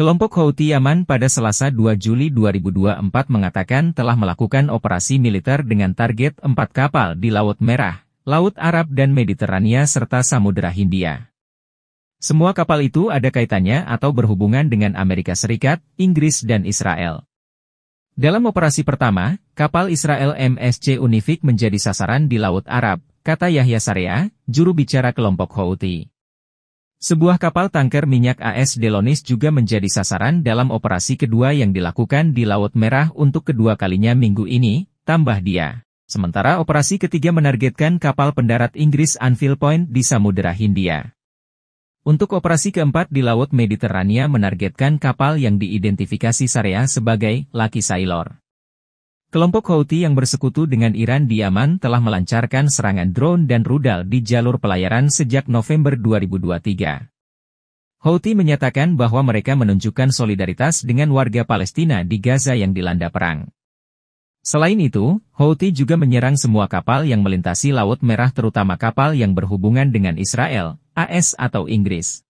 Kelompok Houthi Yaman pada Selasa 2 Juli 2024 mengatakan telah melakukan operasi militer dengan target empat kapal di Laut Merah, Laut Arab dan Mediterania serta Samudera Hindia. Semua kapal itu ada kaitannya atau berhubungan dengan Amerika Serikat, Inggris dan Israel. Dalam operasi pertama, kapal Israel MSC Unifik menjadi sasaran di Laut Arab, kata Yahya Sarea, juru bicara kelompok Houthi. Sebuah kapal tanker minyak AS Delonis juga menjadi sasaran dalam operasi kedua yang dilakukan di Laut Merah untuk kedua kalinya minggu ini, tambah dia. Sementara operasi ketiga menargetkan kapal pendarat Inggris Anfield Point di Samudera Hindia. Untuk operasi keempat di Laut Mediterania menargetkan kapal yang diidentifikasi Sarea sebagai Lucky Sailor. Kelompok Houthi yang bersekutu dengan Iran di Yaman telah melancarkan serangan drone dan rudal di jalur pelayaran sejak November 2023. Houthi menyatakan bahwa mereka menunjukkan solidaritas dengan warga Palestina di Gaza yang dilanda perang. Selain itu, Houthi juga menyerang semua kapal yang melintasi Laut Merah terutama kapal yang berhubungan dengan Israel, AS atau Inggris.